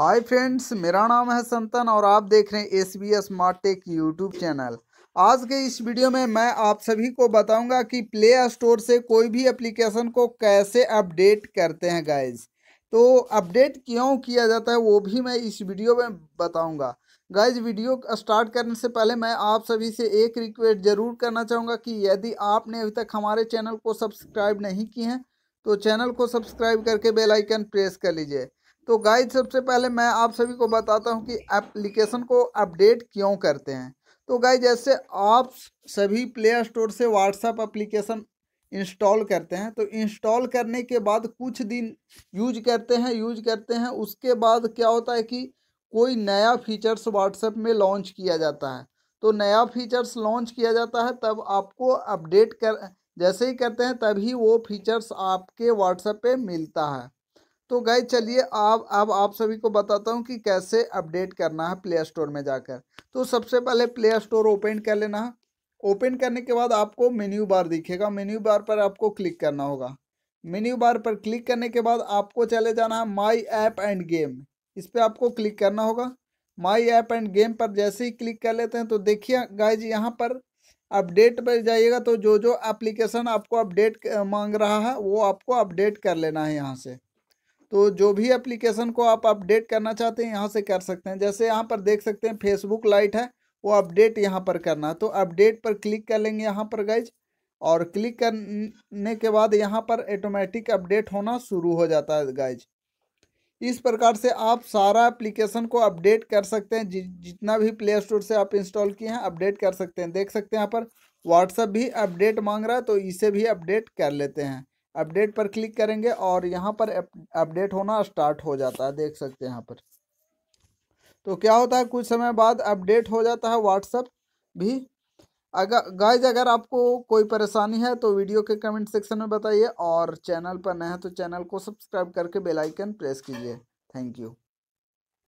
hi friends मेरा नाम है संतन और आप देख रहे हैं S B S smart tech YouTube channel आज के इस वीडियो में मैं आप सभी को बताऊंगा कि प्ले स्टोर से कोई भी एप्लीकेशन को कैसे अपडेट करते हैं गाइज तो अपडेट क्यों किया जाता है वो भी मैं इस वीडियो में बताऊंगा गाइज वीडियो स्टार्ट करने से पहले मैं आप सभी से एक रिक्वेस्ट ज़रूर करना चाहूँगा कि यदि आपने अभी तक हमारे चैनल को सब्सक्राइब नहीं किए हैं तो चैनल को सब्सक्राइब करके बेल आइकन प्रेस कर लीजिए तो गाइज सबसे पहले मैं आप सभी को बताता हूँ कि एप्लीकेशन को अपडेट क्यों करते हैं तो गाइज जैसे आप सभी प्ले स्टोर से व्हाट्सएप एप्लीकेशन इंस्टॉल करते हैं तो इंस्टॉल करने के बाद कुछ दिन यूज करते हैं यूज करते हैं उसके बाद क्या होता है कि कोई नया फीचर्स व्हाट्सएप में लॉन्च किया जाता है तो नया फीचर्स लॉन्च किया जाता है तब आपको अपडेट कर जैसे ही करते हैं तभी वो फीचर्स आपके व्हाट्सएप पे मिलता है तो गाय चलिए आप अब आप सभी को बताता हूँ कि कैसे अपडेट करना है प्ले स्टोर में जाकर तो सबसे पहले प्ले स्टोर ओपन कर लेना है ओपन करने के बाद आपको मेन्यू बार दिखेगा मेन्यू बार पर आपको क्लिक करना होगा मेन्यू बार पर क्लिक करने के बाद आपको चले जाना है माई ऐप एंड गेम इस पर आपको क्लिक करना होगा माई ऐप एंड गेम पर जैसे ही क्लिक कर लेते हैं तो देखिए गाय जी यहाँ पर अपडेट पर जाइएगा तो जो जो एप्लीकेशन आपको अपडेट मांग रहा है वो आपको अपडेट कर लेना है यहाँ से तो जो भी एप्लीकेशन को आप अपडेट करना चाहते हैं यहाँ से कर सकते हैं जैसे यहाँ पर देख सकते हैं फेसबुक लाइट है वो अपडेट यहाँ पर करना तो अपडेट पर क्लिक कर लेंगे यहाँ पर गाइज और क्लिक करने के बाद यहाँ पर ऑटोमेटिक अपडेट होना शुरू हो जाता है गाइज इस प्रकार से आप सारा एप्लीकेशन को अपडेट कर सकते हैं जि, जितना भी प्ले स्टोर से आप इंस्टॉल किए हैं अपडेट कर सकते हैं देख सकते हैं यहाँ पर व्हाट्सएप भी अपडेट मांग रहा है तो इसे भी अपडेट कर लेते हैं अपडेट पर क्लिक करेंगे और यहाँ पर अपडेट होना स्टार्ट हो जाता है देख सकते हैं यहाँ पर तो क्या होता है कुछ समय बाद अपडेट हो जाता है व्हाट्सअप भी अगर गाइज अगर आपको कोई परेशानी है तो वीडियो के कमेंट सेक्शन में बताइए और चैनल पर नए हैं तो चैनल को सब्सक्राइब करके बेल आइकन प्रेस कीजिए थैंक यू